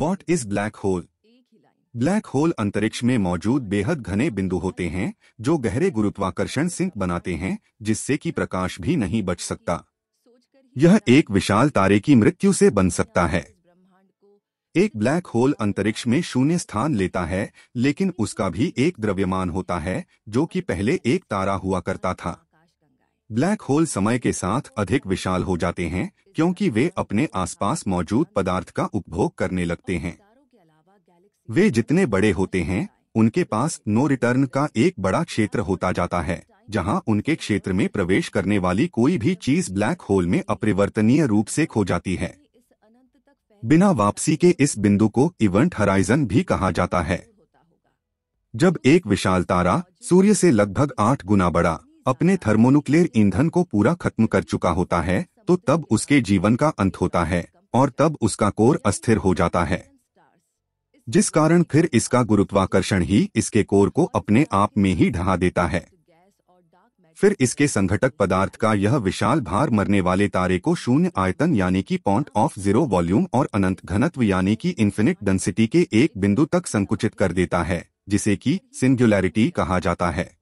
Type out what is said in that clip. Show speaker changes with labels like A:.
A: what is black hole black hole अंतरिक्ष में मौजूद बेहद घने बिंदु होते हैं जो गहरे गुरुत्वाकर्षण सिंक बनाते हैं जिससे कि प्रकाश भी नहीं बच सकता यह एक विशाल तारे की मृत्यु से बन सकता है एक ब्लैक होल अंतरिक्ष में शून्य स्थान लेता है लेकिन उसका भी एक द्रव्यमान होता है जो कि पहले एक तारा हुआ करता था ब्लैक होल समय के साथ अधिक विशाल हो जाते हैं क्योंकि वे अपने आसपास मौजूद पदार्थ का उपभोग करने लगते हैं वे जितने बड़े होते हैं उनके पास नो रिटर्न का एक बड़ा क्षेत्र होता जाता है जहां उनके क्षेत्र में प्रवेश करने वाली कोई भी चीज ब्लैक होल में अपरिवर्तनीय रूप से खो जाती है बिना वापसी के इस बिंदु को इवेंट हराइजन भी कहा जाता है जब एक विशाल तारा सूर्य से लगभग आठ गुना बड़ा अपने थर्मोनुक्लियर ईंधन को पूरा खत्म कर चुका होता है तो तब उसके जीवन का अंत होता है और तब उसका कोर अस्थिर हो जाता है जिस कारण फिर इसका गुरुत्वाकर्षण ही इसके कोर को अपने आप में ही ढहा देता है फिर इसके संघटक पदार्थ का यह विशाल भार मरने वाले तारे को शून्य आयतन यानी कि पॉइंट ऑफ जीरो वॉल्यूम और अनंत घनत्व यानी कि इन्फिनिट डेंसिटी के एक बिंदु तक संकुचित कर देता है जिसे कि सिंगुलैरिटी कहा जाता है